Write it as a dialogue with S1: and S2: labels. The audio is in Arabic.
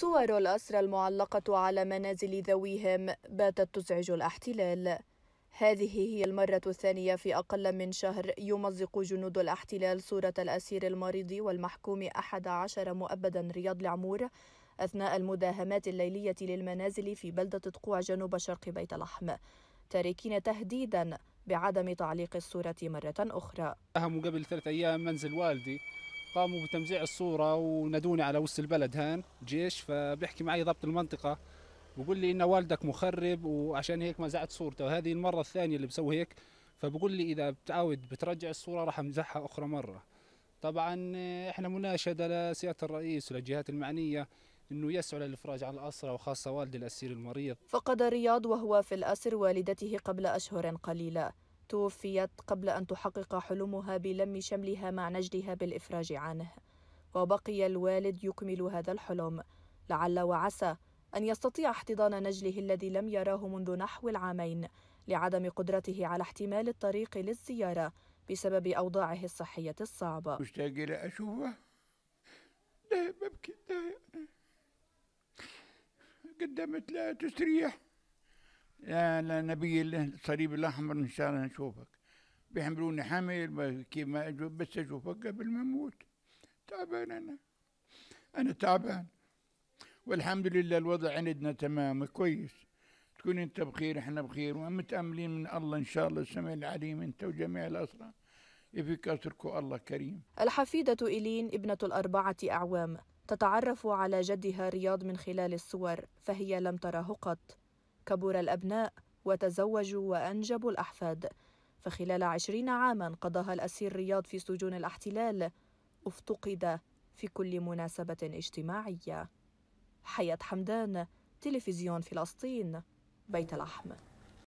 S1: صور الأسرى المعلقة على منازل ذويهم باتت تزعج الاحتلال هذه هي المرة الثانية في أقل من شهر يمزق جنود الاحتلال صورة الأسير المريض والمحكوم أحد عشر مؤبدا رياض العمور أثناء المداهمات الليلية للمنازل في بلدة تقوع جنوب شرق بيت لحم تاركين تهديدا بعدم تعليق الصورة مرة أخرى
S2: أهم قبل ثلاثة أيام منزل والدي قاموا بتمزيع الصورة ونادوني على وسط البلد هان جيش فبيحكي معي ضبط المنطقة بقول لي إن والدك مخرب وعشان هيك مزعت صورته وهذه المرة الثانية اللي بسوي هيك فبقول لي إذا بتعاود بترجع الصورة راح أمزحها أخرى مرة طبعا آه، إحنا مناشدة لسيادة الرئيس وللجهات المعنية انه يسعى للافراج عن الاسرى وخاصه والد الاسير المريض.
S1: فقد رياض وهو في الاسر والدته قبل اشهر قليله. توفيت قبل أن تحقق حلمها بلم شملها مع نجدها بالإفراج عنه وبقي الوالد يكمل هذا الحلم لعل وعسى أن يستطيع احتضان نجله الذي لم يراه منذ نحو العامين لعدم قدرته على احتمال الطريق للزيارة بسبب أوضاعه الصحية الصعبة مشتاق
S3: إلى أشوفه دايما ببكي دايما قدمت لها تستريح يا نبي الصليب الاحمر ان شاء الله نشوفك بيحملوني حمل كيف ما بس اشوفك قبل ما اموت تعبان انا انا تعبان والحمد لله الوضع عندنا تمام كويس تكون انت بخير احنا بخير ومتاملين من الله ان شاء الله السميع العليم انت وجميع الاسرى يفيك اسرك الله كريم
S1: الحفيده ايلين ابنه الاربعه اعوام تتعرف على جدها رياض من خلال الصور فهي لم تراه قط كبر الأبناء وتزوجوا وأنجبوا الأحفاد فخلال عشرين عاما قضاها الأسير رياض في سجون الاحتلال افتقد في كل مناسبة اجتماعية حياة حمدان تلفزيون فلسطين بيت الأحمر